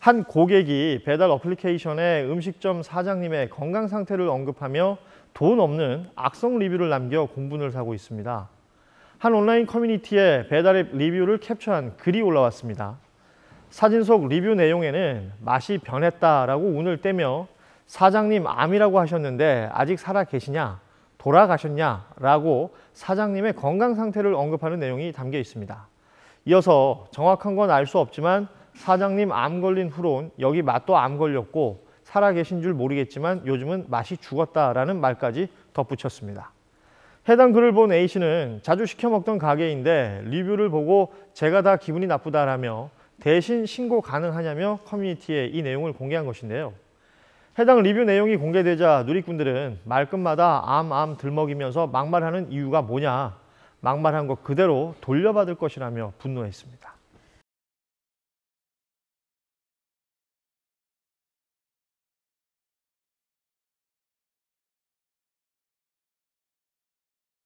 한 고객이 배달 어플리케이션에 음식점 사장님의 건강 상태를 언급하며 돈 없는 악성 리뷰를 남겨 공분을 사고 있습니다. 한 온라인 커뮤니티에 배달앱 리뷰를 캡처한 글이 올라왔습니다. 사진 속 리뷰 내용에는 맛이 변했다라고 운을 떼며 사장님 암이라고 하셨는데 아직 살아 계시냐, 돌아가셨냐라고 사장님의 건강 상태를 언급하는 내용이 담겨 있습니다. 이어서 정확한 건 알 수 없지만 사장님 암 걸린 후론 여기 맛도 암 걸렸고 살아계신 줄 모르겠지만 요즘은 맛이 죽었다라는 말까지 덧붙였습니다. 해당 글을 본 A씨는 자주 시켜 먹던 가게인데 리뷰를 보고 제가 다 기분이 나쁘다라며 대신 신고 가능하냐며 커뮤니티에 이 내용을 공개한 것인데요. 해당 리뷰 내용이 공개되자 누리꾼들은 말끝마다 암암 들먹이면서 막말하는 이유가 뭐냐 막말한 것 그대로 돌려받을 것이라며 분노했습니다.